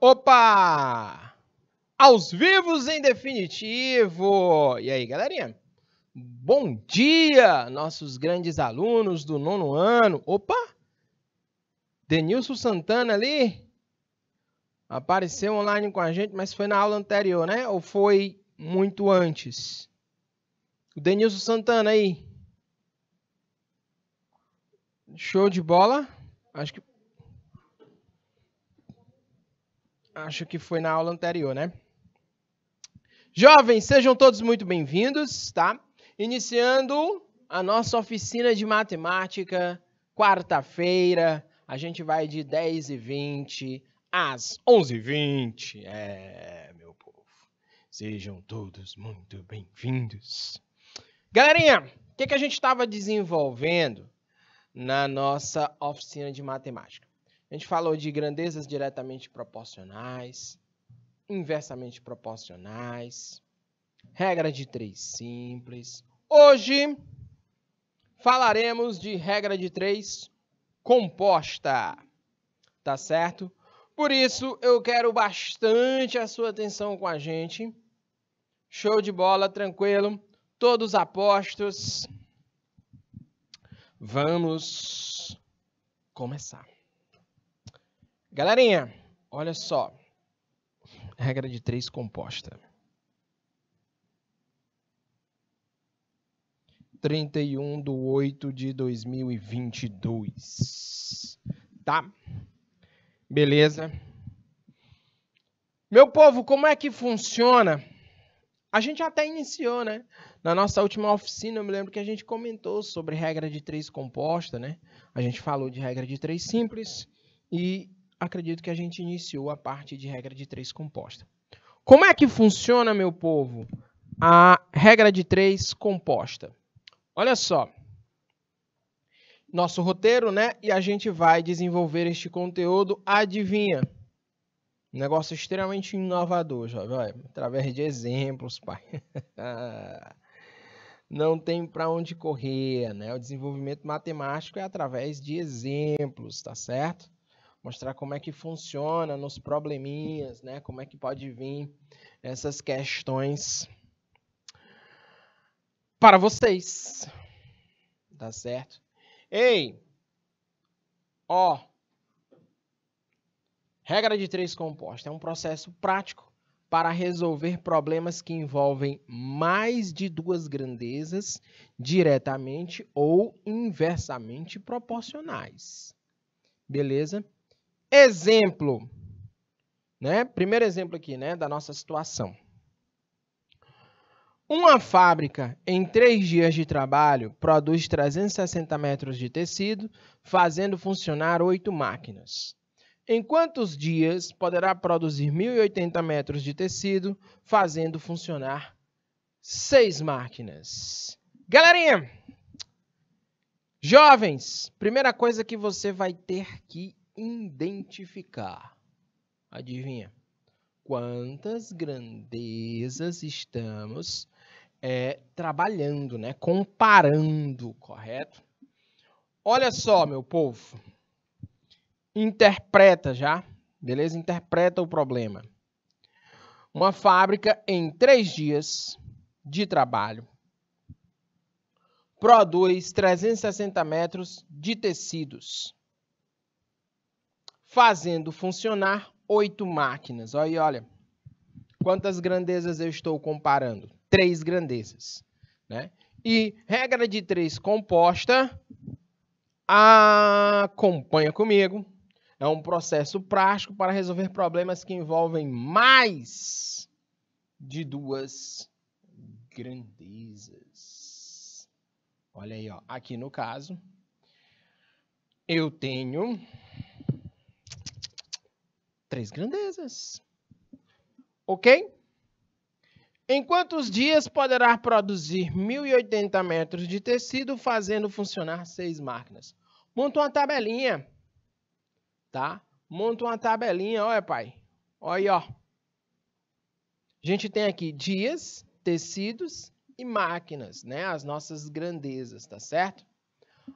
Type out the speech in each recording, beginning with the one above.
Opa! Aos vivos em definitivo! E aí, galerinha? Bom dia, nossos grandes alunos do nono ano. Opa! Denilson Santana ali apareceu online com a gente, mas foi na aula anterior, né? Ou foi muito antes? O Denilson Santana aí. Show de bola. Acho que Acho que foi na aula anterior, né? Jovens, sejam todos muito bem-vindos, tá? Iniciando a nossa oficina de matemática, quarta-feira, a gente vai de 10h20 às 11h20. É, meu povo, sejam todos muito bem-vindos. Galerinha, o que, que a gente estava desenvolvendo na nossa oficina de matemática? A gente falou de grandezas diretamente proporcionais, inversamente proporcionais, regra de três simples. Hoje falaremos de regra de três composta, tá certo? Por isso eu quero bastante a sua atenção com a gente. Show de bola, tranquilo, todos apostos. Vamos começar. Galerinha, olha só. Regra de três composta. 31 de 8 de 2022. Tá? Beleza. Meu povo, como é que funciona? A gente até iniciou, né? Na nossa última oficina, eu me lembro que a gente comentou sobre regra de três composta, né? A gente falou de regra de três simples e acredito que a gente iniciou a parte de regra de três composta. Como é que funciona, meu povo, a regra de três composta? Olha só. Nosso roteiro, né? E a gente vai desenvolver este conteúdo, adivinha? Um negócio extremamente inovador, jovem. Através de exemplos, pai. não tem para onde correr, né? O desenvolvimento matemático é através de exemplos, tá certo? mostrar como é que funciona nos probleminhas, né? Como é que pode vir essas questões para vocês. Tá certo? Ei! Ó. Regra de três composta é um processo prático para resolver problemas que envolvem mais de duas grandezas diretamente ou inversamente proporcionais. Beleza? Exemplo. Né? Primeiro exemplo aqui né, da nossa situação. Uma fábrica, em três dias de trabalho, produz 360 metros de tecido, fazendo funcionar oito máquinas. Em quantos dias poderá produzir 1.080 metros de tecido, fazendo funcionar seis máquinas? Galerinha, jovens, primeira coisa que você vai ter que identificar. Adivinha? Quantas grandezas estamos é, trabalhando, né? comparando, correto? Olha só, meu povo. Interpreta já, beleza? Interpreta o problema. Uma fábrica em três dias de trabalho produz 360 metros de tecidos fazendo funcionar oito máquinas. Olha, olha quantas grandezas eu estou comparando. Três grandezas. Né? E regra de três composta, acompanha comigo. É um processo prático para resolver problemas que envolvem mais de duas grandezas. Olha aí, ó. aqui no caso, eu tenho três grandezas. Ok? Em quantos dias poderá produzir 1.080 metros de tecido fazendo funcionar seis máquinas? Monta uma tabelinha, tá? Monta uma tabelinha, olha, pai. Olha, ó. A gente tem aqui dias, tecidos e máquinas, né? As nossas grandezas, tá certo?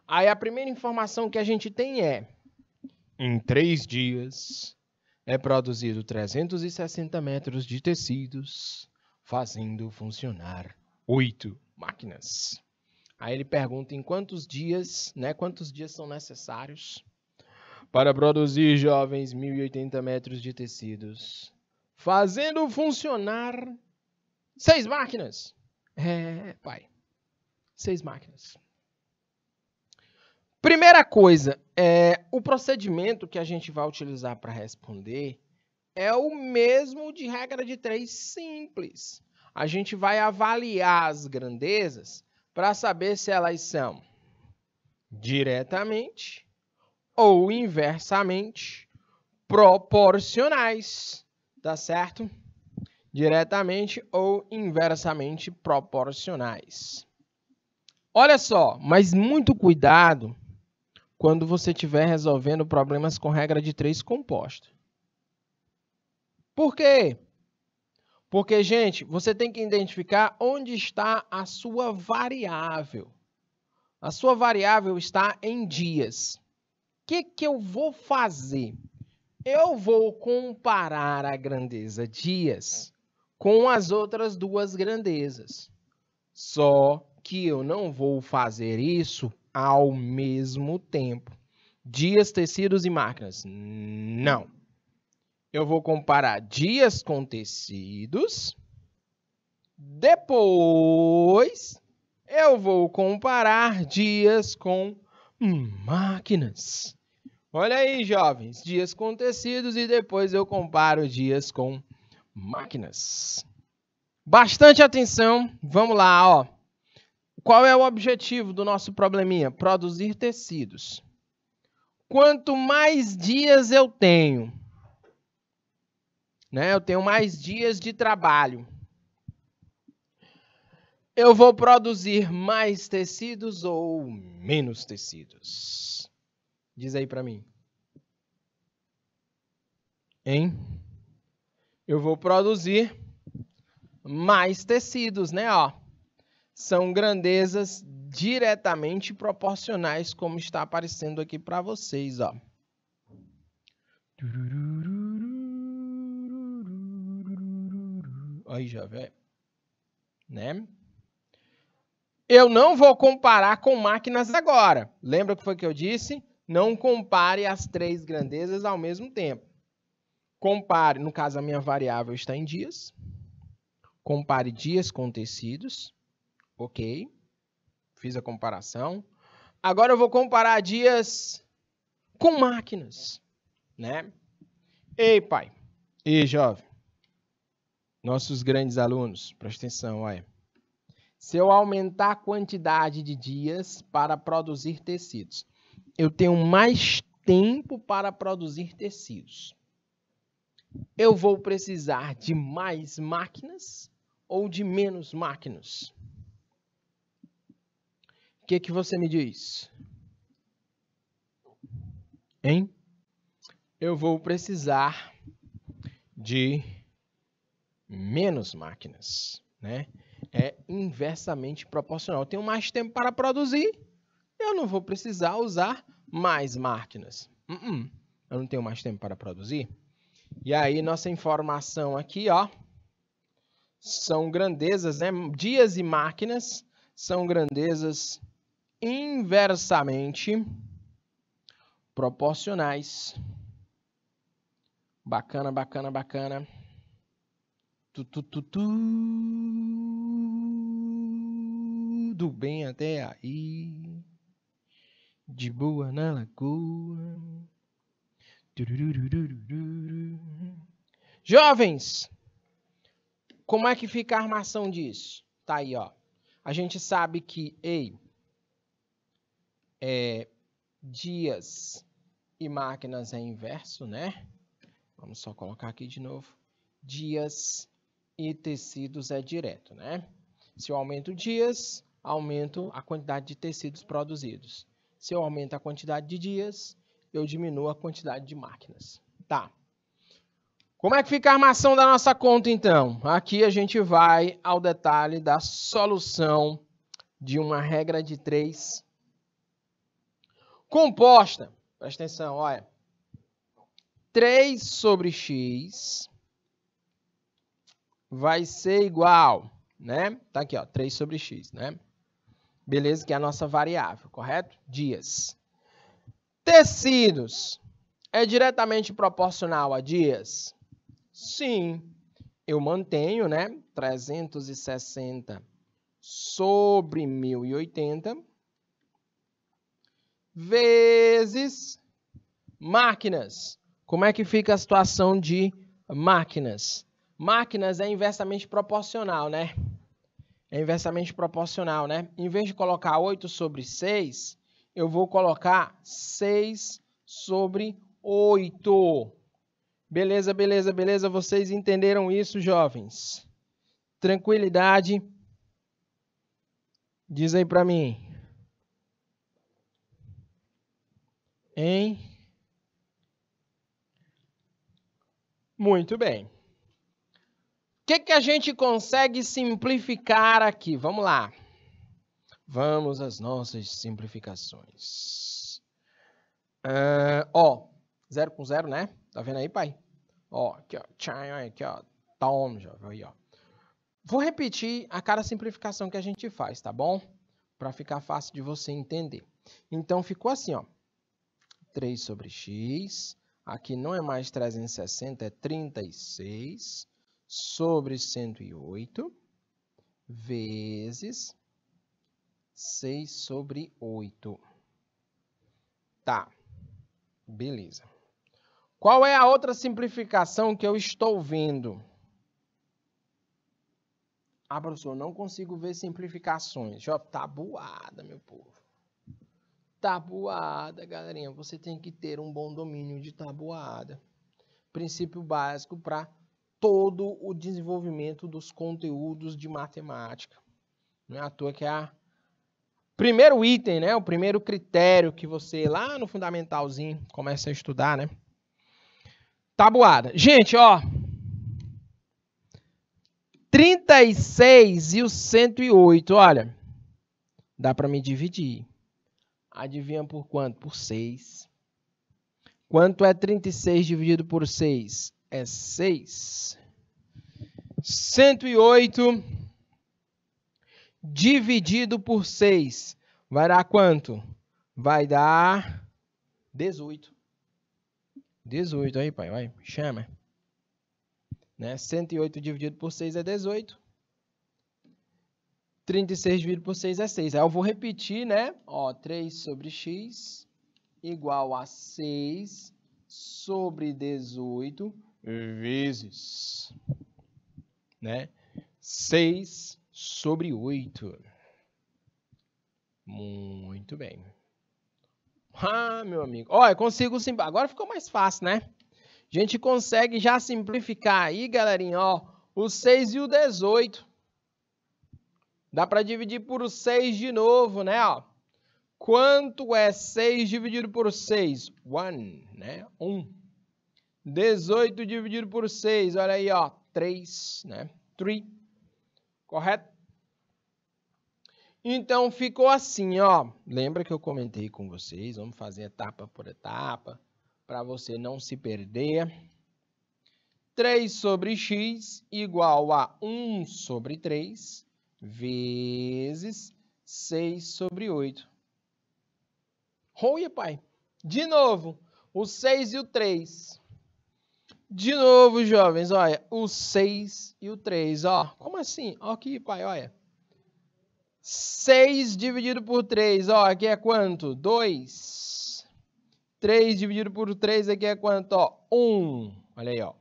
Aí a primeira informação que a gente tem é: em três dias, é produzido 360 metros de tecidos, fazendo funcionar oito máquinas. Aí ele pergunta em quantos dias, né? Quantos dias são necessários para produzir, jovens, 1.080 metros de tecidos, fazendo funcionar seis máquinas? É, pai, seis máquinas. Primeira coisa, é, o procedimento que a gente vai utilizar para responder é o mesmo de regra de três simples. A gente vai avaliar as grandezas para saber se elas são diretamente ou inversamente proporcionais, tá certo? Diretamente ou inversamente proporcionais. Olha só, mas muito cuidado quando você estiver resolvendo problemas com regra de três composta. Por quê? Porque, gente, você tem que identificar onde está a sua variável. A sua variável está em dias. O que, que eu vou fazer? Eu vou comparar a grandeza dias com as outras duas grandezas. Só que eu não vou fazer isso ao mesmo tempo. Dias, tecidos e máquinas. Não. Eu vou comparar dias com tecidos. Depois, eu vou comparar dias com máquinas. Olha aí, jovens. Dias com tecidos e depois eu comparo dias com máquinas. Bastante atenção. Vamos lá, ó. Qual é o objetivo do nosso probleminha? Produzir tecidos. Quanto mais dias eu tenho, né? Eu tenho mais dias de trabalho. Eu vou produzir mais tecidos ou menos tecidos? Diz aí para mim. Hein? Eu vou produzir mais tecidos, né, ó? são grandezas diretamente proporcionais, como está aparecendo aqui para vocês. Ó. Aí já vê. Né? Eu não vou comparar com máquinas agora. Lembra o que foi que eu disse? Não compare as três grandezas ao mesmo tempo. Compare, no caso a minha variável está em dias. Compare dias com tecidos. Ok. Fiz a comparação. Agora eu vou comparar dias com máquinas, né? Ei, pai. Ei, jovem. Nossos grandes alunos, presta atenção, olha. Se eu aumentar a quantidade de dias para produzir tecidos, eu tenho mais tempo para produzir tecidos. Eu vou precisar de mais máquinas ou de menos máquinas? que que você me diz? Hein? Eu vou precisar de menos máquinas, né? É inversamente proporcional. Eu tenho mais tempo para produzir, eu não vou precisar usar mais máquinas. Uh -uh. Eu não tenho mais tempo para produzir. E aí nossa informação aqui, ó, são grandezas, né? Dias e máquinas são grandezas inversamente proporcionais. Bacana, bacana, bacana. Tu, tu, tu, tu. Tudo bem até aí. De boa na lagoa. Jovens, como é que fica a armação disso? Tá aí, ó. A gente sabe que, ei, é, dias e máquinas é inverso, né? Vamos só colocar aqui de novo. Dias e tecidos é direto, né? Se eu aumento dias, aumento a quantidade de tecidos produzidos. Se eu aumento a quantidade de dias, eu diminuo a quantidade de máquinas. Tá. Como é que fica a armação da nossa conta, então? Aqui a gente vai ao detalhe da solução de uma regra de três composta. Presta atenção, olha. 3 sobre x vai ser igual, né? Tá aqui, ó, 3 sobre x, né? Beleza, que é a nossa variável, correto? Dias. Tecidos é diretamente proporcional a dias? Sim. Eu mantenho, né? 360 sobre 1080 vezes máquinas. Como é que fica a situação de máquinas? Máquinas é inversamente proporcional, né? É inversamente proporcional, né? Em vez de colocar 8 sobre 6, eu vou colocar 6 sobre 8. Beleza, beleza, beleza. Vocês entenderam isso, jovens? Tranquilidade. Diz aí para mim. Hein? Muito bem. O que, que a gente consegue simplificar aqui? Vamos lá. Vamos às nossas simplificações. Uh, ó, zero com zero, né? Tá vendo aí, pai? Ó, aqui, ó. Tchan, aqui, ó. Tom, jovem, aí, ó. Vou repetir a cada simplificação que a gente faz, tá bom? Para ficar fácil de você entender. Então, ficou assim, ó. 3 sobre x. Aqui não é mais 360, é 36 sobre 108 vezes 6 sobre 8. Tá, beleza. Qual é a outra simplificação que eu estou vendo? Ah, professor, não consigo ver simplificações. Ó, tá boada, meu povo. Tabuada, galerinha, você tem que ter um bom domínio de tabuada. Princípio básico para todo o desenvolvimento dos conteúdos de matemática. Não é à toa que é a primeiro item, né? O primeiro critério que você lá no fundamentalzinho começa a estudar, né? Tabuada. Gente, ó, 36 e o 108, olha, dá para me dividir. Adivinha por quanto? Por 6. Quanto é 36 dividido por 6? É 6. 108 dividido por 6 vai dar quanto? Vai dar 18. 18 aí, pai, vai, chama. Né? 108 dividido por 6 é 18. 36 dividido por 6 é 6. Aí eu vou repetir, né? Ó, 3 sobre x igual a 6 sobre 18 vezes, né? 6 sobre 8. Muito bem. Ah, meu amigo. Olha, consigo simplificar. Agora ficou mais fácil, né? A gente consegue já simplificar aí, galerinha, ó, o 6 e o 18 Dá para dividir por 6 de novo, né? Ó. Quanto é 6 dividido por 6? 1, né? 1. 18 dividido por 6, olha aí, ó. 3, né? 3. Correto? Então, ficou assim, ó. Lembra que eu comentei com vocês? Vamos fazer etapa por etapa, para você não se perder. 3 sobre x igual a 1 sobre 3 vezes 6 sobre 8. Olha, pai. De novo, o 6 e o 3. De novo, jovens, olha, o 6 e o 3, ó. Como assim? Ó aqui, pai, olha. 6 dividido por 3, ó, aqui é quanto? 2. 3 dividido por 3 aqui é quanto? Ó, 1. Olha aí, ó.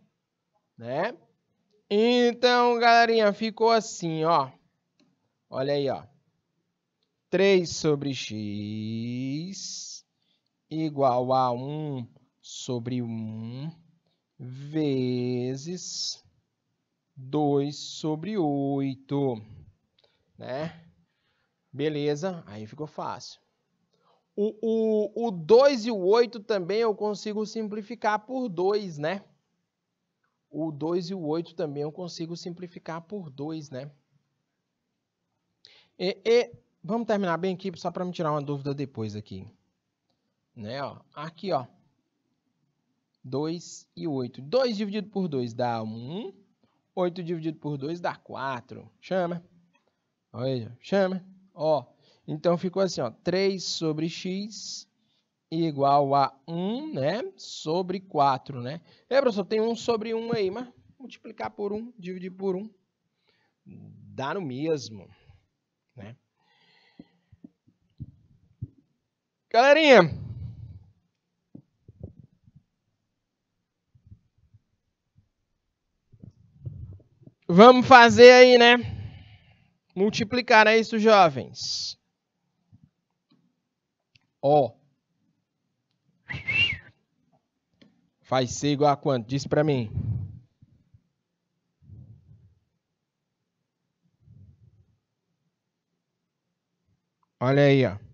Né? Então, galerinha, ficou assim, ó. Olha aí, ó. 3 sobre x igual a 1 sobre 1 vezes 2 sobre 8, né? Beleza, aí ficou fácil. O, o, o 2 e o 8 também eu consigo simplificar por 2, né? O 2 e o 8 também eu consigo simplificar por 2, né? E, e vamos terminar bem aqui só para me tirar uma dúvida depois aqui. Né, ó, aqui, ó. 2 e 8. 2 dividido por 2 dá 1. 8 dividido por 2 dá 4. Chama. Olha, chama. Ó, então ficou assim, ó. 3 sobre x igual a 1, né? Sobre 4, né? É, professor, tem 1 sobre 1 aí, mas multiplicar por 1, dividir por 1, dá no mesmo. Galerinha, vamos fazer aí, né? Multiplicar é isso, jovens. Ó. Vai ser igual a quanto? Diz para mim. Olha aí, ó.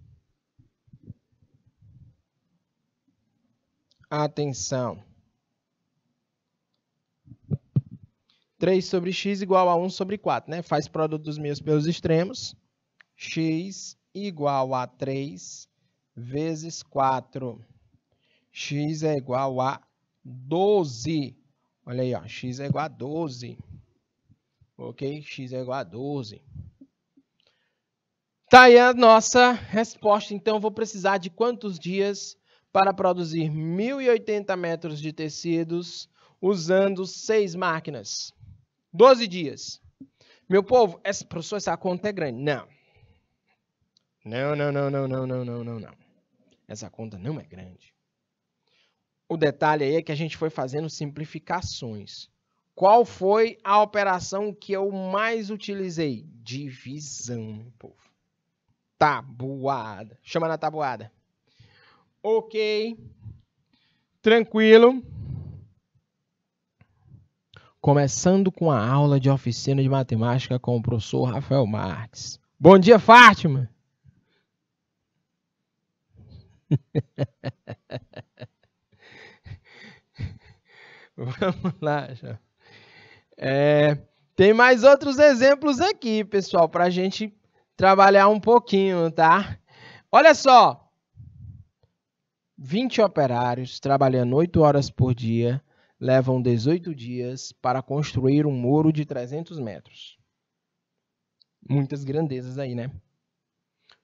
atenção. 3 sobre x igual a 1 sobre 4, né? Faz produto dos meios pelos extremos. x igual a 3 vezes 4. x é igual a 12. Olha aí, ó, x é igual a 12. Ok? x é igual a 12. Tá aí a nossa resposta. Então, eu vou precisar de quantos dias para produzir 1.080 metros de tecidos usando seis máquinas. 12 dias. Meu povo, essa, professor, essa conta é grande. Não. Não, não, não, não, não, não, não, não, não. Essa conta não é grande. O detalhe aí é que a gente foi fazendo simplificações. Qual foi a operação que eu mais utilizei? Divisão, meu povo. Tabuada. Chama na tabuada ok, tranquilo. Começando com a aula de oficina de matemática com o professor Rafael Marques. Bom dia, Fátima! Vamos lá, já. É, tem mais outros exemplos aqui, pessoal, para a gente trabalhar um pouquinho, tá? Olha só, 20 operários trabalhando 8 horas por dia levam 18 dias para construir um muro de 300 metros. Muitas grandezas aí, né?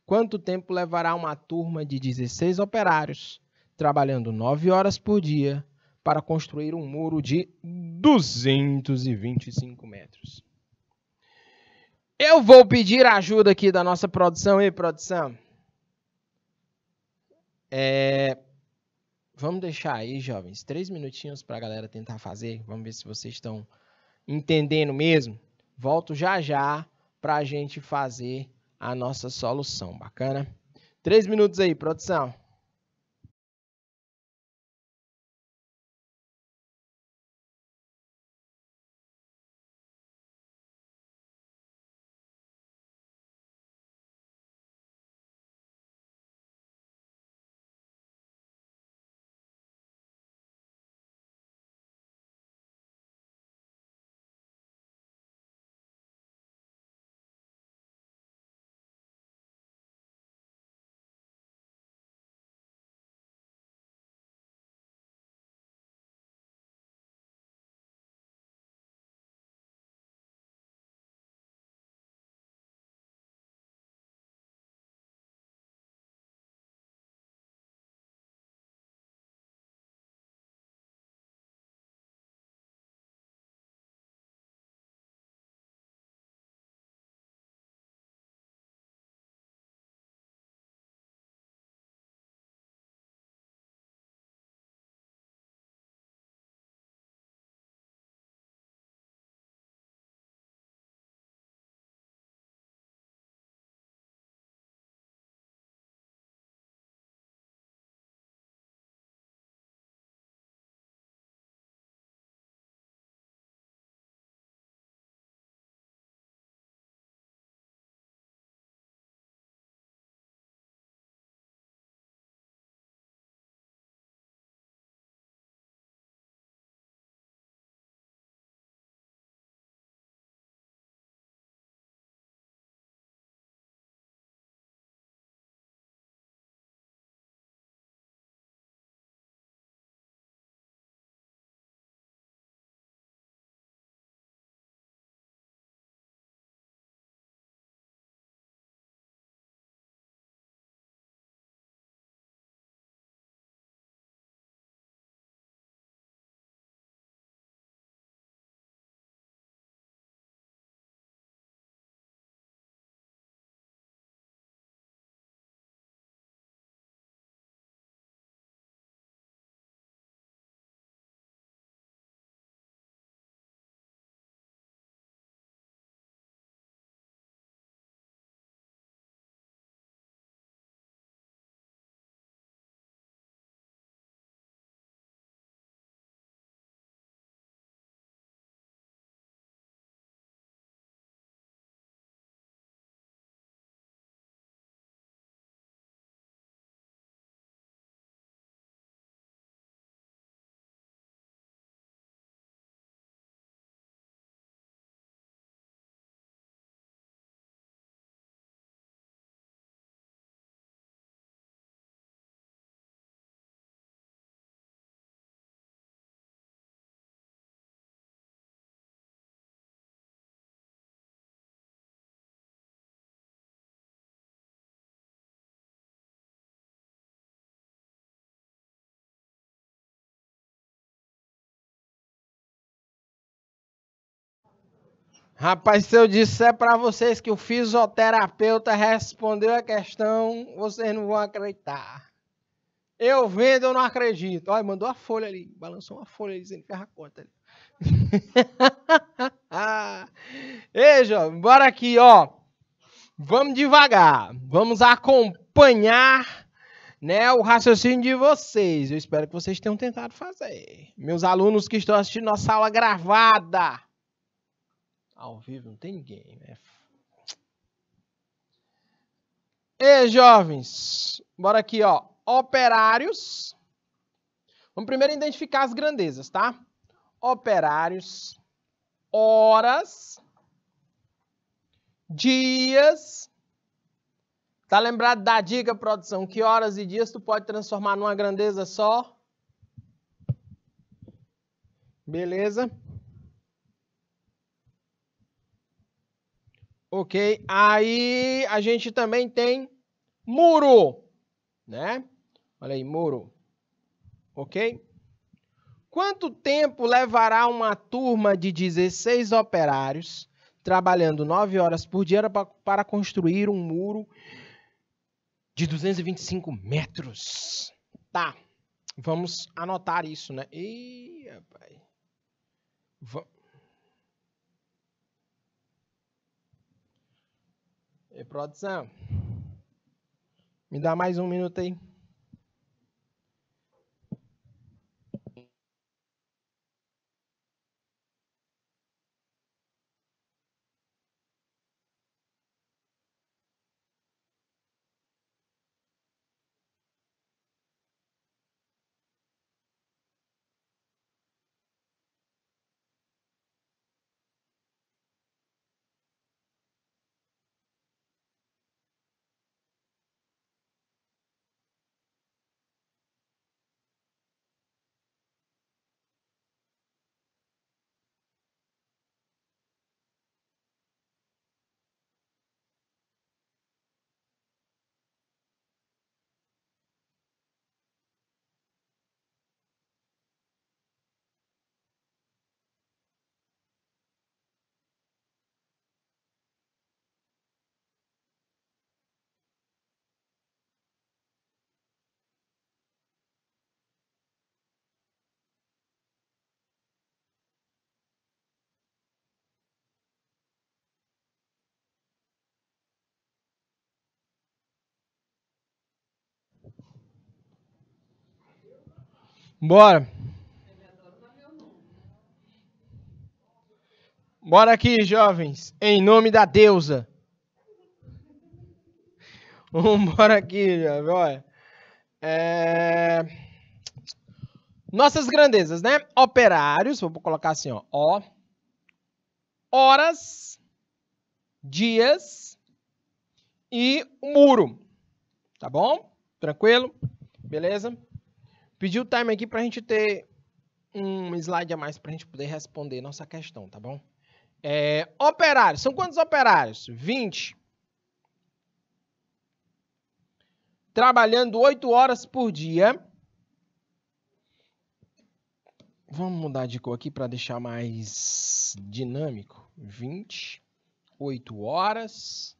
Quanto tempo levará uma turma de 16 operários trabalhando 9 horas por dia para construir um muro de 225 metros? Eu vou pedir a ajuda aqui da nossa produção. hein, produção! É, vamos deixar aí, jovens, três minutinhos para a galera tentar fazer. Vamos ver se vocês estão entendendo mesmo. Volto já já para a gente fazer a nossa solução. Bacana? Três minutos aí, produção. Rapaz, se eu disser para vocês que o fisioterapeuta respondeu a questão, vocês não vão acreditar. Eu vendo, eu não acredito. Olha, mandou a folha ali, balançou uma folha ali, dizendo ferra conta ali. Ei, jovem, bora aqui, ó. Vamos devagar. Vamos acompanhar né, o raciocínio de vocês. Eu espero que vocês tenham tentado fazer. Meus alunos que estão assistindo nossa aula gravada. Ao vivo não tem ninguém. Né? E jovens, bora aqui, ó. Operários. Vamos primeiro identificar as grandezas, tá? Operários, horas, dias. Tá lembrado da dica, produção? Que horas e dias tu pode transformar numa grandeza só? Beleza? Ok, aí a gente também tem muro, né? Olha aí, muro. Ok? Quanto tempo levará uma turma de 16 operários trabalhando 9 horas por dia para construir um muro de 225 metros? Tá. Vamos anotar isso, né? Ih, rapaz. vamos E produção, me dá mais um minuto aí. Bora. Bora aqui, jovens, em nome da deusa. Bora aqui, jovens, olha. É... Nossas grandezas, né? Operários, vou colocar assim, ó. ó. Horas, dias e o muro. Tá bom? Tranquilo? Beleza? Pedi o time aqui para a gente ter um slide a mais para a gente poder responder nossa questão, tá bom? É, operários. São quantos operários? 20. Trabalhando 8 horas por dia. Vamos mudar de cor aqui para deixar mais dinâmico. 20, 8 horas,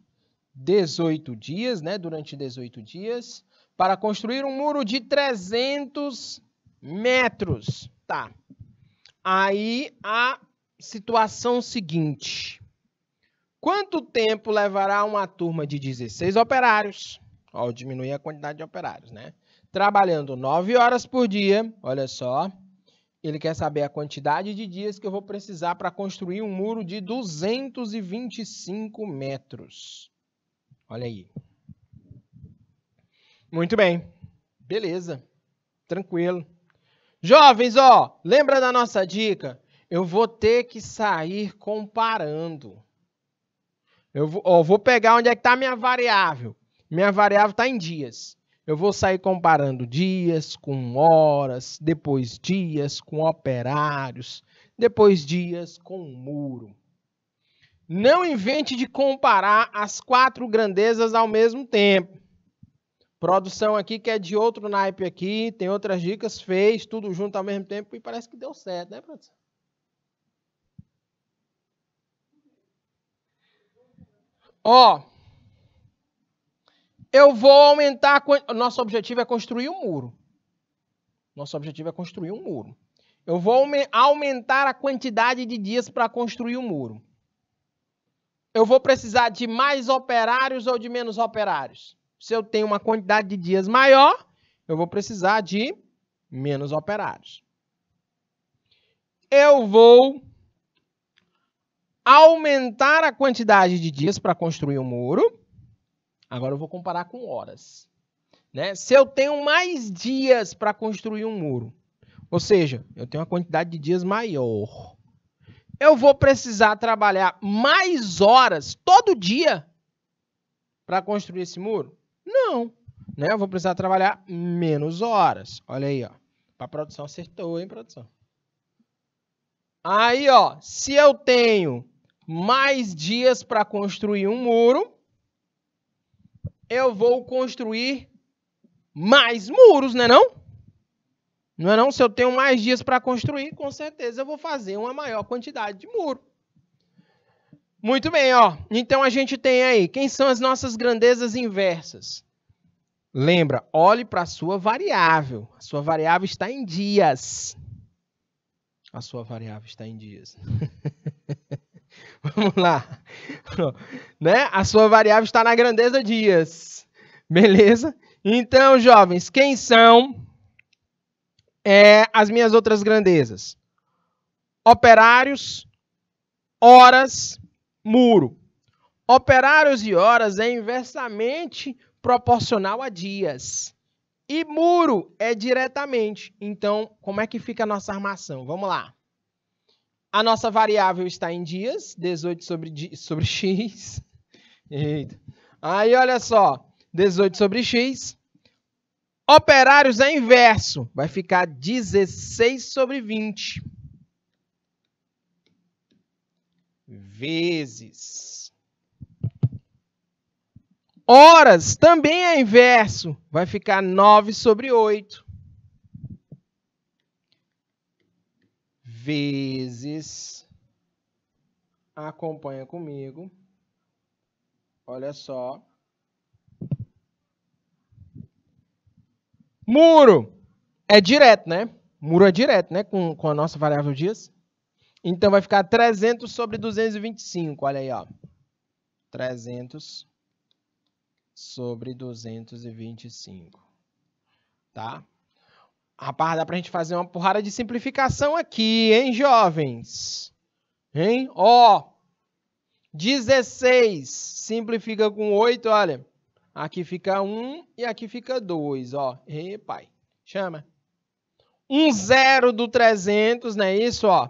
18 dias, né? Durante 18 dias para construir um muro de 300 metros. Tá. Aí a situação seguinte. Quanto tempo levará uma turma de 16 operários? Ó, diminuir a quantidade de operários, né? Trabalhando 9 horas por dia, olha só. Ele quer saber a quantidade de dias que eu vou precisar para construir um muro de 225 metros. Olha aí. Muito bem. Beleza. Tranquilo. Jovens, ó, lembra da nossa dica? Eu vou ter que sair comparando. Eu vou, ó, vou pegar onde é que está minha variável. Minha variável está em dias. Eu vou sair comparando dias com horas, depois dias com operários, depois dias com muro. Não invente de comparar as quatro grandezas ao mesmo tempo. Produção aqui que é de outro naipe aqui, tem outras dicas, fez tudo junto ao mesmo tempo e parece que deu certo, né, produção? Ó, eu vou aumentar. Nosso objetivo é construir um muro. Nosso objetivo é construir um muro. Eu vou aumentar a quantidade de dias para construir o um muro. Eu vou precisar de mais operários ou de menos operários? se eu tenho uma quantidade de dias maior, eu vou precisar de menos operários. Eu vou aumentar a quantidade de dias para construir o um muro. Agora eu vou comparar com horas. Né? Se eu tenho mais dias para construir um muro, ou seja, eu tenho uma quantidade de dias maior, eu vou precisar trabalhar mais horas todo dia para construir esse muro? Não. Né? Eu vou precisar trabalhar menos horas. Olha aí, ó. Para produção acertou, hein, produção? Aí, ó, se eu tenho mais dias para construir um muro, eu vou construir mais muros, né não? Não é não? Se eu tenho mais dias para construir, com certeza eu vou fazer uma maior quantidade de muro. Muito bem, ó. Então a gente tem aí, quem são as nossas grandezas inversas? Lembra, olhe para a sua variável. A sua variável está em dias. A sua variável está em dias. Vamos lá. né? A sua variável está na grandeza dias. Beleza? Então, jovens, quem são é, as minhas outras grandezas? Operários, horas muro. Operários e horas é inversamente proporcional a dias. E muro é diretamente. Então, como é que fica a nossa armação? Vamos lá. A nossa variável está em dias, 18 sobre, sobre x. Eita. Aí, olha só, 18 sobre x. Operários é inverso, vai ficar 16 sobre 20. vezes. Horas também é inverso, vai ficar 9 sobre 8. Vezes. Acompanha comigo. Olha só. Muro é direto, né? Muro é direto, né? Com, com a nossa variável dias. Então vai ficar 300 sobre 225, olha aí, ó. 300 sobre 225, tá? Rapaz, dá pra gente fazer uma porrada de simplificação aqui, hein, jovens? Hein? Ó, 16 simplifica com 8, olha. Aqui fica 1 e aqui fica 2, ó. Ei, pai, chama. Um zero do 300, não é isso, ó?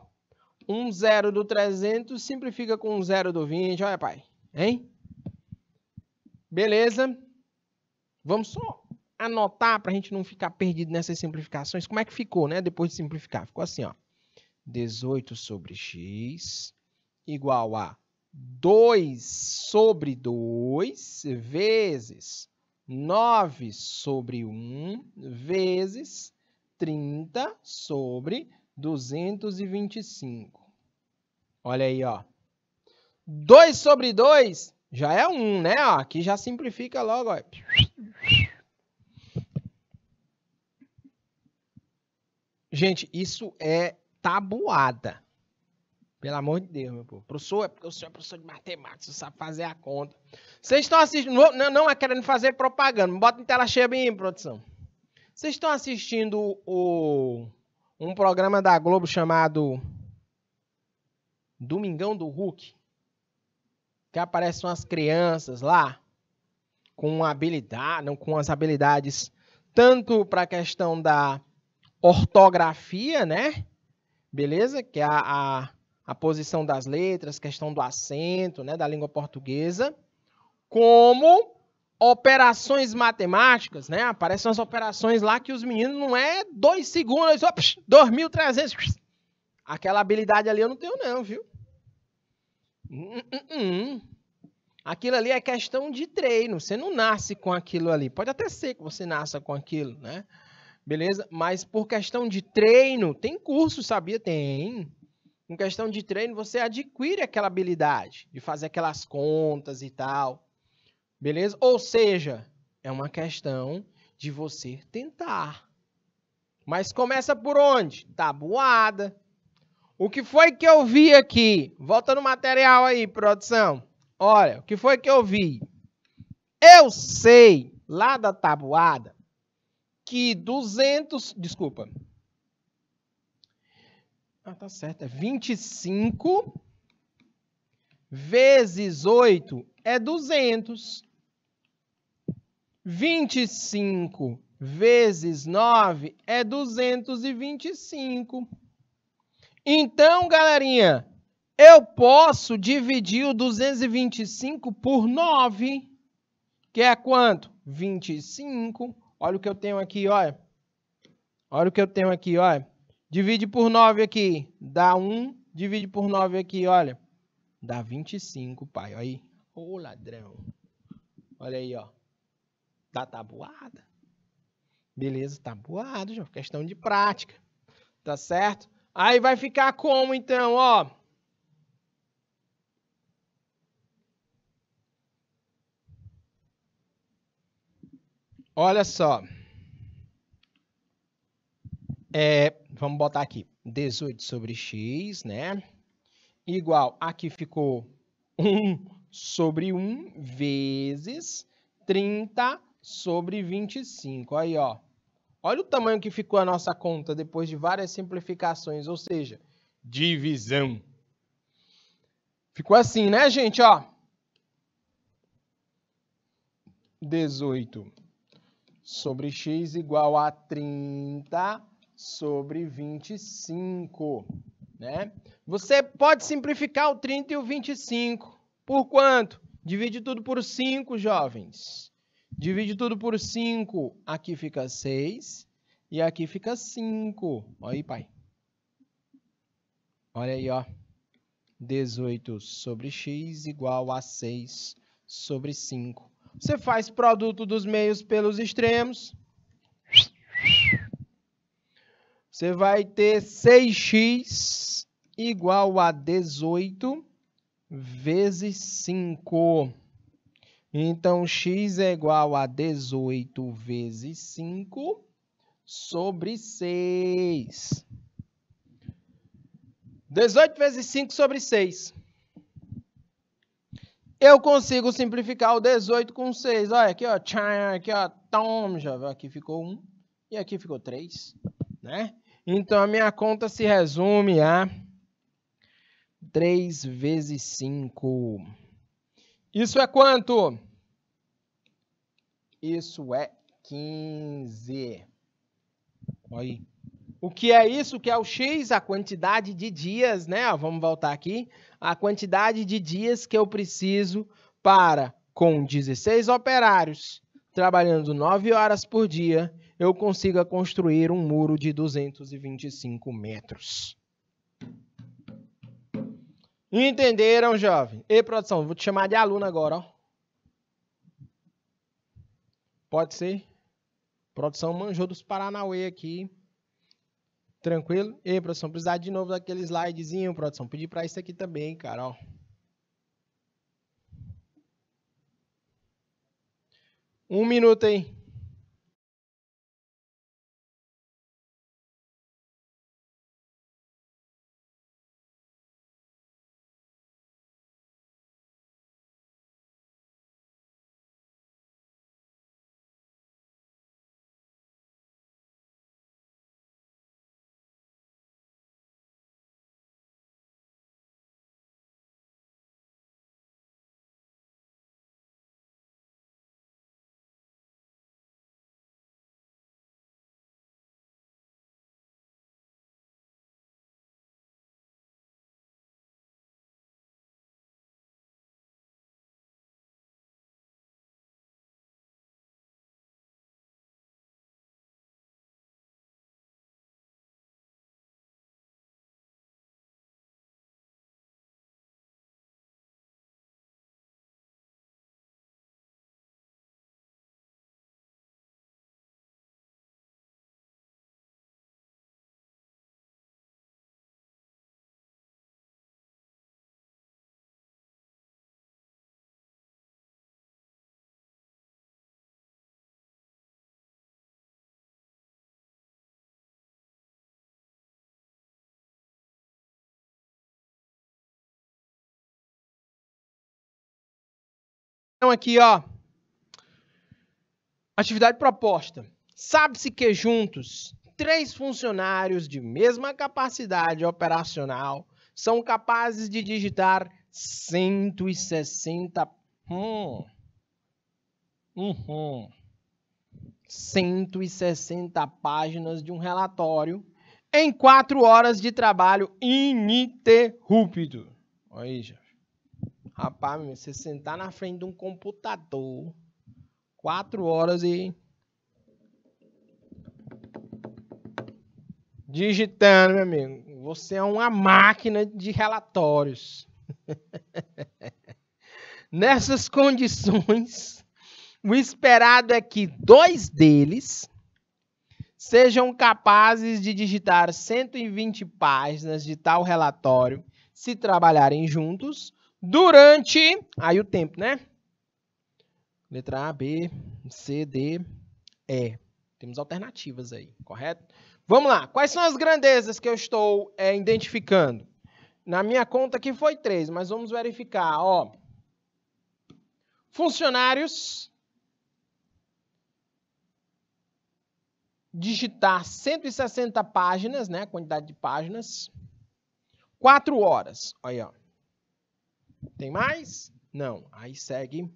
Um zero do 300 simplifica com um zero do 20. Olha, pai. Hein? Beleza. Vamos só anotar para a gente não ficar perdido nessas simplificações. Como é que ficou, né? Depois de simplificar. Ficou assim, ó. 18 sobre x igual a 2 sobre 2 vezes 9 sobre 1 vezes 30 sobre 225. Olha aí, ó. 2 sobre 2 já é 1, um, né? Ó, aqui já simplifica logo, ó. Gente, isso é tabuada. Pelo amor de Deus, meu povo. Professor, é porque o senhor é professor de matemática, você sabe fazer a conta. Vocês estão assistindo. Não, não é querendo fazer propaganda. Bota em tela cheia bem, produção. Vocês estão assistindo o um programa da Globo chamado Domingão do Hulk, que aparecem umas crianças lá com habilidade, não com as habilidades tanto para a questão da ortografia, né? Beleza? Que é a, a, a posição das letras, questão do acento, né? Da língua portuguesa. Como operações matemáticas, né? Aparecem umas operações lá que os meninos não é dois segundos, dois mil 2.300. Aquela habilidade ali eu não tenho não, viu? Hum, hum, hum, hum. Aquilo ali é questão de treino. Você não nasce com aquilo ali. Pode até ser que você nasça com aquilo, né? Beleza? Mas por questão de treino, tem curso, sabia? Tem. Em questão de treino, você adquire aquela habilidade de fazer aquelas contas e tal. Beleza? Ou seja, é uma questão de você tentar. Mas começa por onde? Tabuada. O que foi que eu vi aqui? Volta no material aí, produção. Olha, o que foi que eu vi? Eu sei, lá da tabuada, que 200... Desculpa. Ah, tá certo. É 25 vezes 8 é 200. 25 vezes 9 é 225. Então, galerinha, eu posso dividir o 225 por 9, que é quanto? 25. Olha o que eu tenho aqui, olha. Olha o que eu tenho aqui, olha. Divide por 9 aqui, dá 1. Divide por 9 aqui, olha. Dá 25, pai. Olha aí. Ô, ladrão. Olha aí, ó. Tá tabuada. Beleza, tabuado, tá já questão de prática. Tá certo? Aí vai ficar como então, ó? Olha só. É, vamos botar aqui 18 sobre x, né? Igual, aqui ficou 1 sobre 1 vezes 30 sobre 25. Aí, ó. Olha o tamanho que ficou a nossa conta depois de várias simplificações, ou seja, divisão. Ficou assim, né, gente? Ó. 18 sobre x igual a 30 sobre 25, né? Você pode simplificar o 30 e o 25. Por quanto? Divide tudo por 5, jovens. Divide tudo por 5. Aqui fica 6 e aqui fica 5. Olha aí, pai. Olha aí, ó. 18 sobre x igual a 6 sobre 5. Você faz produto dos meios pelos extremos. Você vai ter 6x igual a 18 vezes 5. Então, x é igual a 18 vezes 5 sobre 6. 18 vezes 5 sobre 6. Eu consigo simplificar o 18 com 6. Olha aqui, ó. aqui, ó. Tom, já Aqui ficou 1 e aqui ficou 3, né? Então, a minha conta se resume a 3 vezes 5. Isso é quanto? Isso é 15. Aí. O que é isso? Que é o X, a quantidade de dias, né? vamos voltar aqui. A quantidade de dias que eu preciso para, com 16 operários, trabalhando 9 horas por dia, eu consiga construir um muro de 225 metros. Entenderam, jovem? E produção, vou te chamar de aluno agora, ó. Pode ser? Produção manjou dos Paranauê aqui. Tranquilo? E produção, precisar de novo daquele slidezinho, produção. Pedir para isso aqui também, cara, ó. Um minuto, hein? Então, aqui, ó. Atividade proposta. Sabe-se que juntos três funcionários de mesma capacidade operacional são capazes de digitar 160. Hum. Uhum. 160 páginas de um relatório em quatro horas de trabalho ininterrupto. Olha aí, já. Rapaz, meu, você sentar na frente de um computador quatro horas e. Digitando, meu amigo. Você é uma máquina de relatórios. Nessas condições, o esperado é que dois deles sejam capazes de digitar 120 páginas de tal relatório se trabalharem juntos Durante. Aí o tempo, né? Letra A, B, C, D, E. Temos alternativas aí, correto? Vamos lá. Quais são as grandezas que eu estou é, identificando? Na minha conta aqui foi 3, mas vamos verificar. Ó, funcionários. Digitar 160 páginas, né? Quantidade de páginas. 4 horas. Aí, ó. Tem mais? Não. Aí segue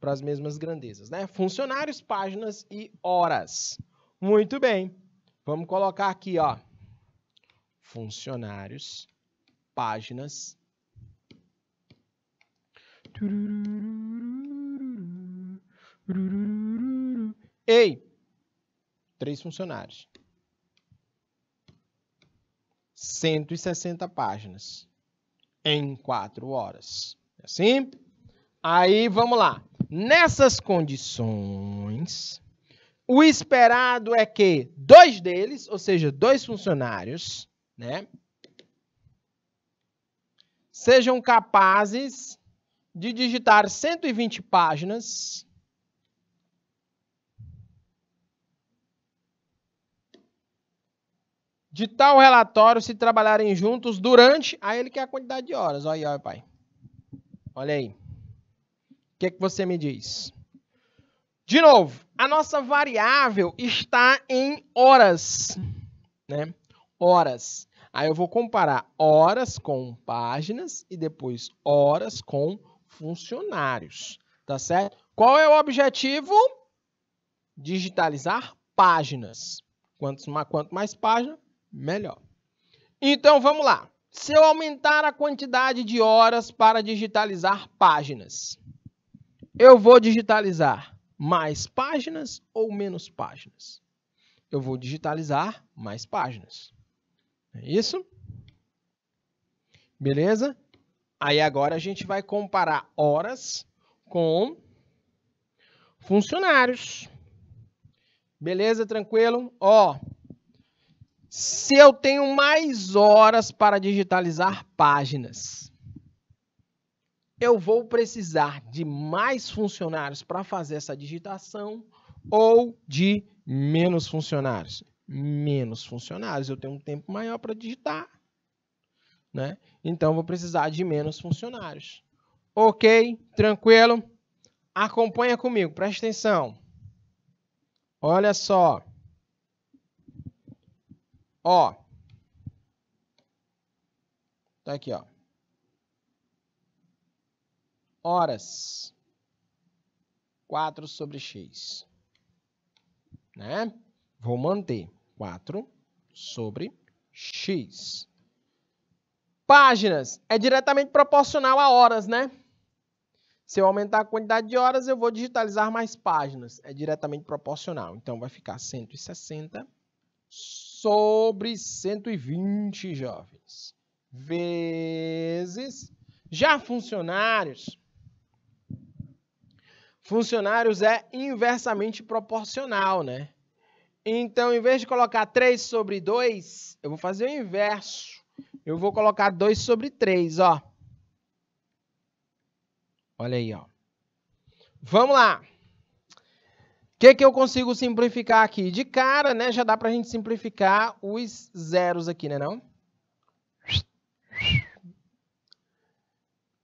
para as mesmas grandezas, né? Funcionários, páginas e horas. Muito bem. Vamos colocar aqui, ó. Funcionários, páginas. Ei! Três funcionários. 160 páginas em quatro horas. É assim? Aí vamos lá. Nessas condições, o esperado é que dois deles, ou seja, dois funcionários, né, sejam capazes de digitar 120 páginas de tal relatório se trabalharem juntos durante. Aí ele quer a quantidade de horas. Olha aí, olha, pai. Olha aí. O que, é que você me diz? De novo, a nossa variável está em horas. Né? Horas. Aí eu vou comparar horas com páginas e depois horas com funcionários. Tá certo? Qual é o objetivo? Digitalizar páginas. Quanto mais, páginas página, melhor. Então vamos lá. Se eu aumentar a quantidade de horas para digitalizar páginas, eu vou digitalizar mais páginas ou menos páginas? Eu vou digitalizar mais páginas. É isso? Beleza? Aí agora a gente vai comparar horas com funcionários. Beleza? Tranquilo? Ó, se eu tenho mais horas para digitalizar páginas, eu vou precisar de mais funcionários para fazer essa digitação ou de menos funcionários? Menos funcionários, eu tenho um tempo maior para digitar, né? Então vou precisar de menos funcionários. OK? Tranquilo? Acompanha comigo, presta atenção. Olha só. Ó. Tá aqui, ó. Horas. 4 sobre x. Né? Vou manter 4 sobre x. Páginas é diretamente proporcional a horas, né? Se eu aumentar a quantidade de horas, eu vou digitalizar mais páginas. É diretamente proporcional. Então, vai ficar 160 sobre 120 jovens, vezes já funcionários. Funcionários é inversamente proporcional, né? Então, em vez de colocar 3 sobre 2, eu vou fazer o inverso. Eu vou colocar 2 sobre 3, ó. Olha aí, ó. Vamos lá que, que eu consigo simplificar aqui? De cara, né, já dá para a gente simplificar os zeros aqui, né não?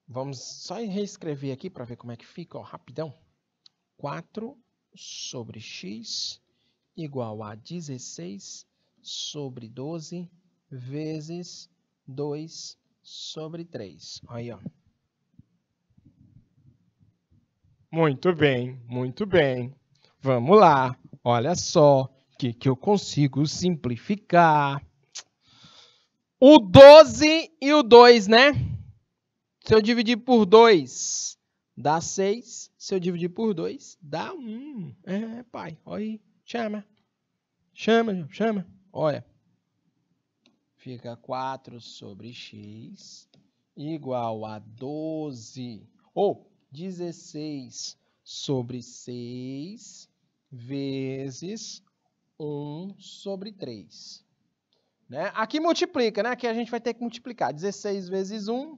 Vamos só reescrever aqui para ver como é que fica, ó, rapidão. 4 sobre x igual a 16 sobre 12 vezes 2 sobre 3. Aí, ó. Muito bem, muito bem. Vamos lá. Olha só o que, que eu consigo simplificar. O 12 e o 2, né? Se eu dividir por 2, dá 6. Se eu dividir por 2, dá 1. É, pai, olha aí. Chama. Chama, chama. Olha. Fica 4 sobre x igual a 12. Ou oh, 16 sobre 6 vezes 1 sobre 3. Né? Aqui multiplica, né? Aqui a gente vai ter que multiplicar. 16 vezes 1.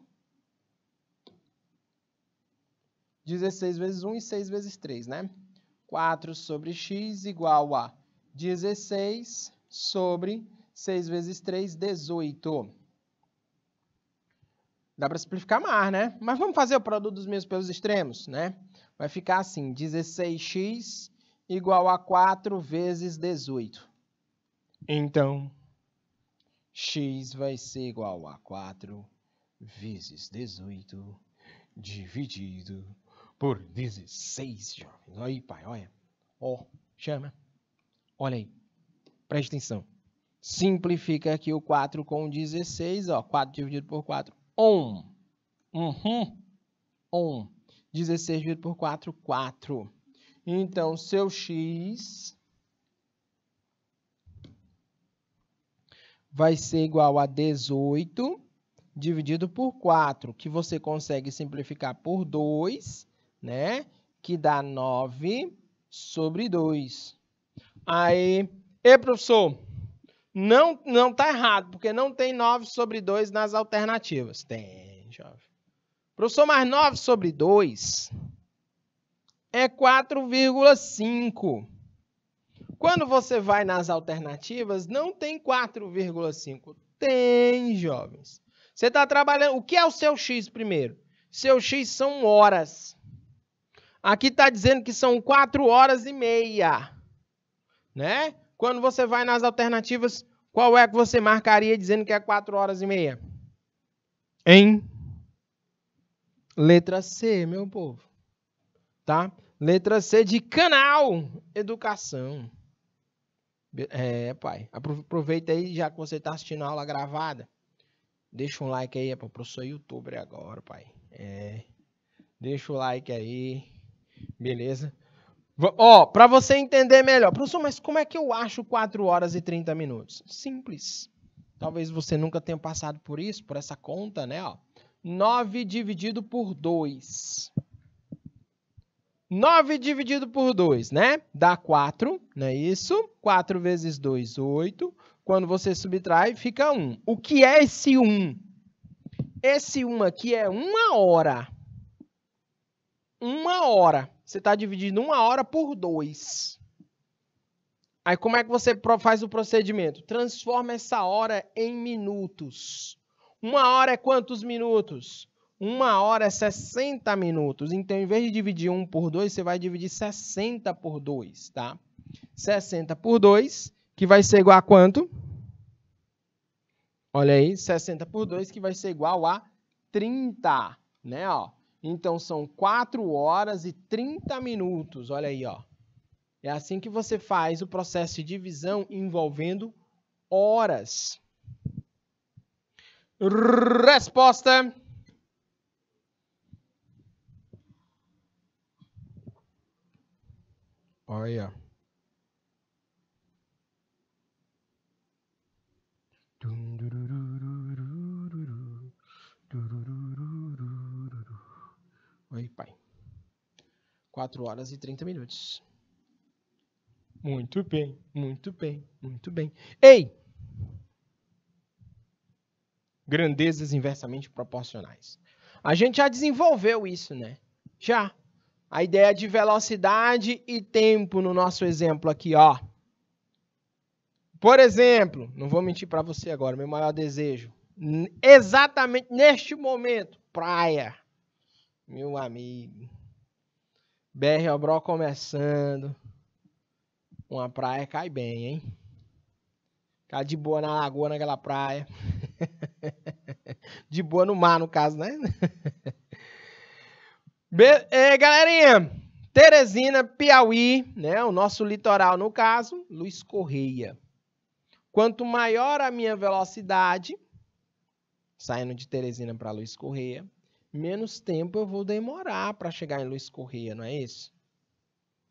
16 vezes 1 e 6 vezes 3, né? 4 sobre x igual a 16 sobre 6 vezes 3, 18. Dá para simplificar mais, né? Mas vamos fazer o produto dos mesmos pelos extremos, né? Vai ficar assim, 16x igual a 4 vezes 18. Então, x vai ser igual a 4 vezes 18 dividido por 16, jovens. Olha aí, pai, olha. Ó, oh, chama. Olha aí. Preste atenção. Simplifica aqui o 4 com 16, ó. 4 dividido por 4, 1. Uhum. 1. 16 dividido por 4, 4. Então, seu x vai ser igual a 18 dividido por 4, que você consegue simplificar por 2, né? Que dá 9 sobre 2. Aí, e professor, não, não tá errado, porque não tem 9 sobre 2 nas alternativas. Tem, jovem. Para somar 9 sobre 2 é 4,5. Quando você vai nas alternativas, não tem 4,5. Tem, jovens. Você está trabalhando. O que é o seu x primeiro? Seu x são horas. Aqui está dizendo que são 4 horas e meia. Né? Quando você vai nas alternativas, qual é que você marcaria dizendo que é 4 horas e meia? Hein? Letra C, meu povo. Tá? Letra C de canal Educação. É, pai. Aproveita aí, já que você está assistindo a aula gravada. Deixa um like aí, é para o professor youtuber agora, pai. É. Deixa o like aí. Beleza? Ó, oh, para você entender melhor. Professor, mas como é que eu acho 4 horas e 30 minutos? Simples. Talvez você nunca tenha passado por isso, por essa conta, né, ó. 9 dividido por 2. 9 dividido por 2, né? Dá 4, não é isso? 4 vezes 2, 8. Quando você subtrai, fica 1. O que é esse 1? Esse 1 aqui é uma hora. Uma hora. Você está dividindo uma hora por 2. Aí como é que você faz o procedimento? Transforma essa hora em minutos. Uma hora é quantos minutos? Uma hora é 60 minutos. Então, em vez de dividir 1 por 2, você vai dividir 60 por 2, tá? 60 por 2, que vai ser igual a quanto? Olha aí, 60 por 2, que vai ser igual a 30, né? Ó. Então, são 4 horas e 30 minutos, olha aí, ó. É assim que você faz o processo de divisão envolvendo horas. Resposta. Olha. Oi, pai. Quatro horas e trinta minutos. Muito bem, muito bem, muito bem. Ei! grandezas inversamente proporcionais. A gente já desenvolveu isso, né? Já. A ideia de velocidade e tempo no nosso exemplo aqui, ó. Por exemplo, não vou mentir para você agora, meu maior desejo, exatamente neste momento, praia. Meu amigo. BR Obró começando. Uma praia cai bem, hein? Ficar de boa na lagoa naquela praia. De boa no mar, no caso, né? Be é, galerinha, Teresina, Piauí, né? O nosso litoral, no caso, Luiz Correia. Quanto maior a minha velocidade, saindo de Teresina para Luiz Correia, menos tempo eu vou demorar para chegar em Luiz Correia, não é isso?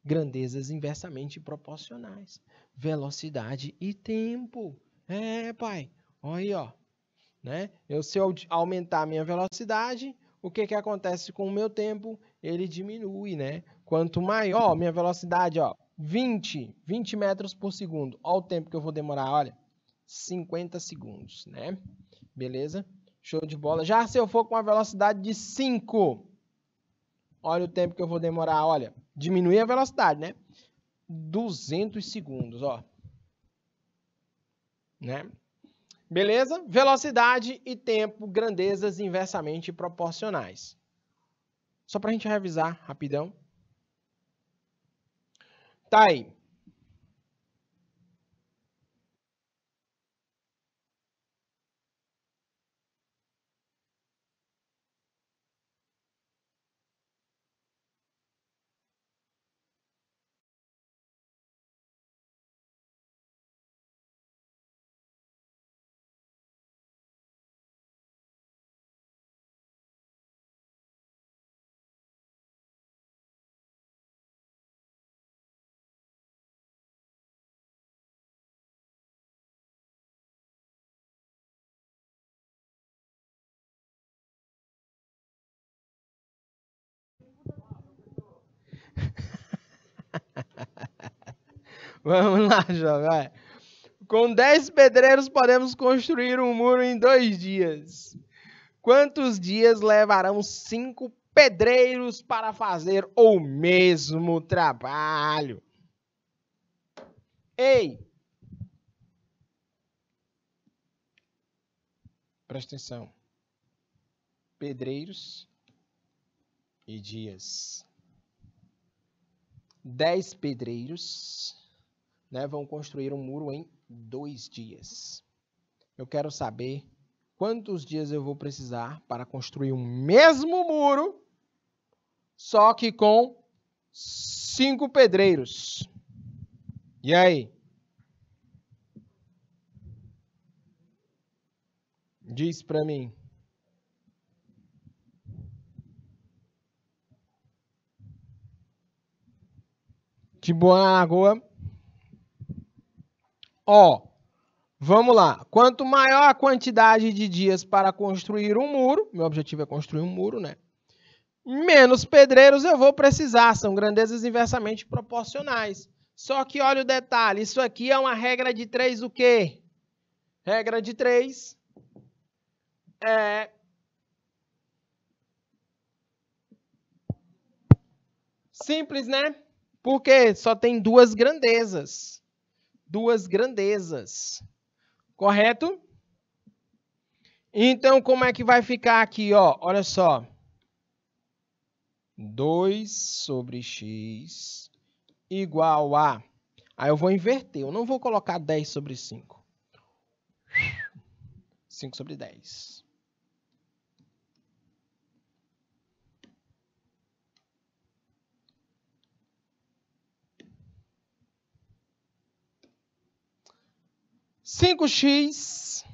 Grandezas inversamente proporcionais. Velocidade e tempo. É, pai. Olha aí, ó. Né? Eu, se eu aumentar a minha velocidade, o que, que acontece com o meu tempo? Ele diminui, né? Quanto maior minha velocidade, ó, 20, 20 metros por segundo. Olha o tempo que eu vou demorar, olha. 50 segundos, né? Beleza? Show de bola. Já se eu for com uma velocidade de 5, olha o tempo que eu vou demorar, olha. Diminuir a velocidade, né? 200 segundos, ó. Né? Beleza? Velocidade e tempo, grandezas inversamente proporcionais. Só para a gente revisar rapidão. Tá aí. Vamos lá, jovem. Com dez pedreiros podemos construir um muro em dois dias. Quantos dias levarão cinco pedreiros para fazer o mesmo trabalho? Ei! Presta atenção. Pedreiros e dias. Dez pedreiros né, vão construir um muro em dois dias. Eu quero saber quantos dias eu vou precisar para construir o mesmo muro, só que com cinco pedreiros. E aí? Diz para mim. De Boa água. Ó, vamos lá. Quanto maior a quantidade de dias para construir um muro, meu objetivo é construir um muro, né? Menos pedreiros eu vou precisar, são grandezas inversamente proporcionais. Só que olha o detalhe, isso aqui é uma regra de três o quê? Regra de três? é simples, né? Porque só tem duas grandezas duas grandezas. Correto? Então, como é que vai ficar aqui, ó? Olha só. 2 sobre x igual a... Aí eu vou inverter, eu não vou colocar 10 sobre 5. 5 sobre 10. 5x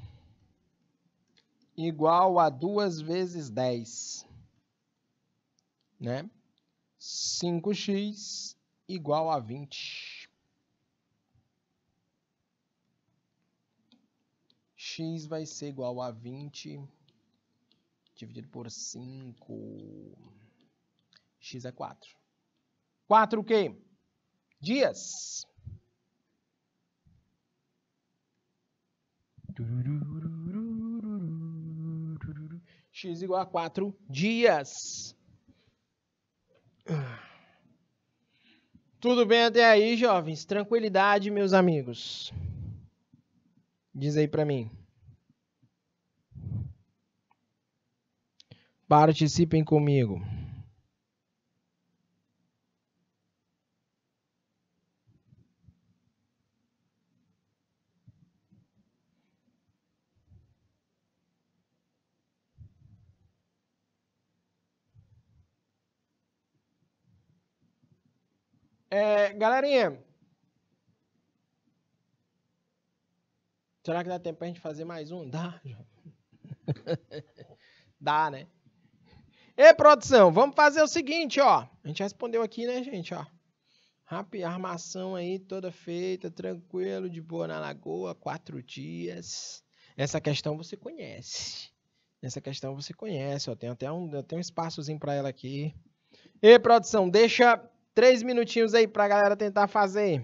igual a 2 vezes 10, né? 5x igual a 20. x vai ser igual a 20 dividido por 5. x é 4. 4 o quê? Dias. X igual a 4 dias. Tudo bem até aí, jovens? Tranquilidade, meus amigos. Diz aí para mim. Participem comigo. É, galerinha. Será que dá tempo pra gente fazer mais um? Dá. dá, né? E produção, vamos fazer o seguinte, ó. A gente respondeu aqui, né, gente, ó. Rap, armação aí toda feita, tranquilo, de boa na lagoa, quatro dias. Essa questão você conhece. Essa questão você conhece, ó. Tem até um, tem um espaçozinho para ela aqui. E produção, deixa Três minutinhos aí pra galera tentar fazer.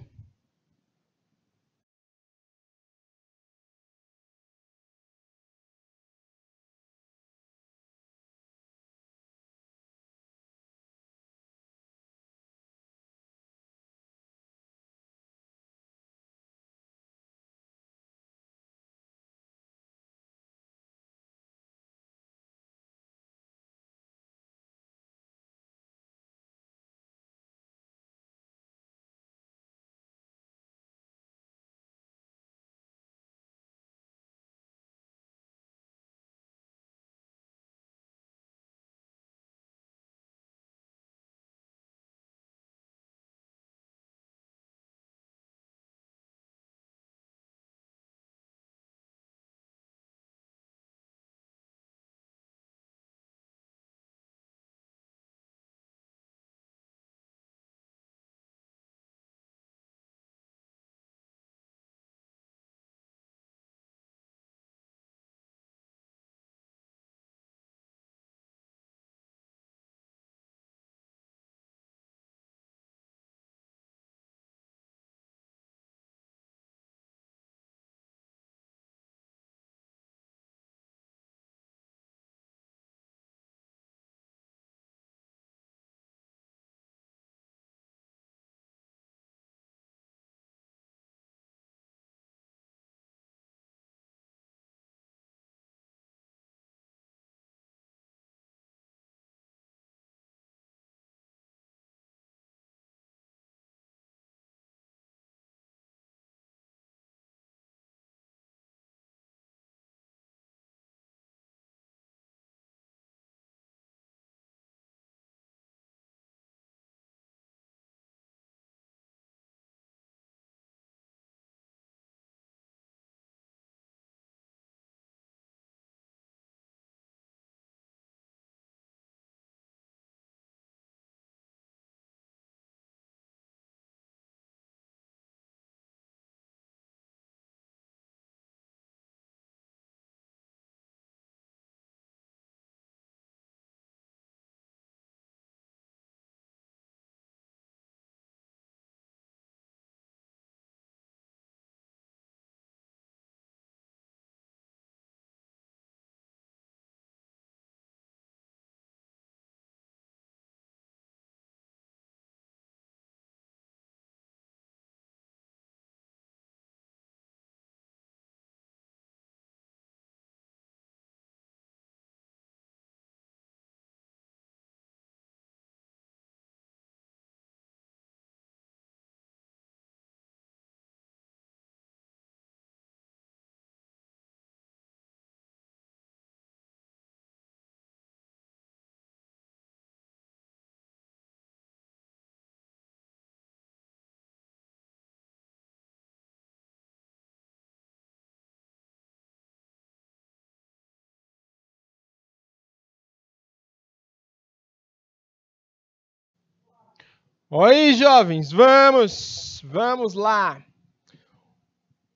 Oi, jovens, vamos, vamos lá.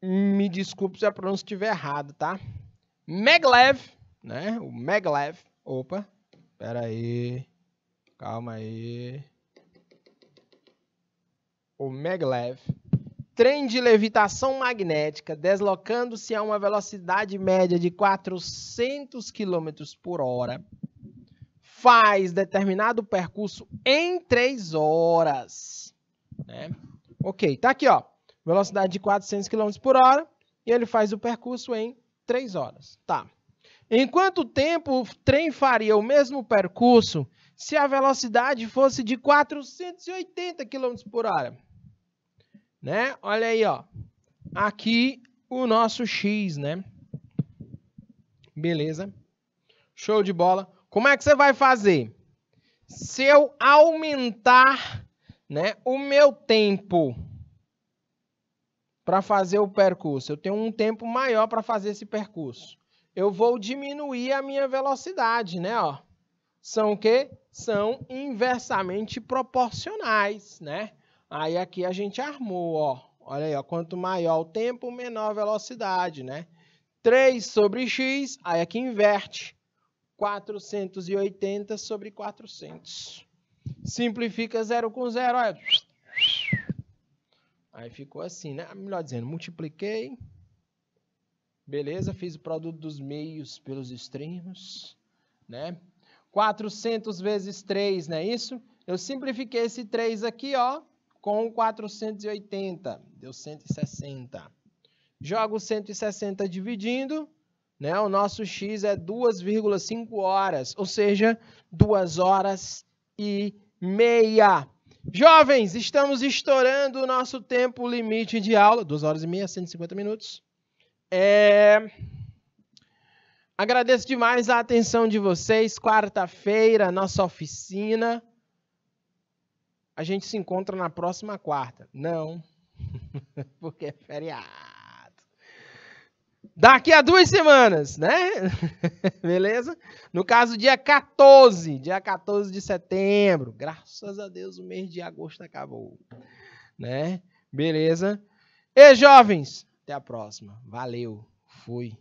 Me desculpe se a pronúncia estiver errada, tá? Meglev, né? O Meglev. Opa, pera aí. Calma aí. O Meglev. Trem de levitação magnética deslocando-se a uma velocidade média de 400 km por hora faz determinado percurso em 3 horas. Né? Ok, tá aqui, ó. Velocidade de 400 km por hora e ele faz o percurso em 3 horas. Tá. Em quanto tempo o trem faria o mesmo percurso se a velocidade fosse de 480 km por hora? Né? Olha aí, ó. Aqui o nosso x, né? Beleza. Show de bola. Como é que você vai fazer? Se eu aumentar né, o meu tempo para fazer o percurso, eu tenho um tempo maior para fazer esse percurso. Eu vou diminuir a minha velocidade, né? Ó. São o quê? São inversamente proporcionais, né? Aí aqui a gente armou, ó. Olha aí, ó. Quanto maior o tempo, menor a velocidade, né? 3 sobre x, aí aqui inverte. 480 sobre 400. Simplifica 0 com 0. Aí ficou assim, né? Melhor dizendo, multipliquei. Beleza, fiz o produto dos meios pelos extremos, né? 400 vezes 3, não é isso? Eu simplifiquei esse 3 aqui, ó, com 480. Deu 160. Jogo 160 dividindo. Né? O nosso x é 2,5 horas, ou seja, 2 horas e meia. Jovens, estamos estourando o nosso tempo limite de aula, 2 horas e meia, 150 minutos. É... Agradeço demais a atenção de vocês. Quarta-feira, nossa oficina. A gente se encontra na próxima quarta. Não, porque é feriado daqui a duas semanas, né? Beleza? No caso, dia 14, dia 14 de setembro. Graças a Deus, o mês de agosto acabou, né? Beleza? E jovens, até a próxima. Valeu. Fui.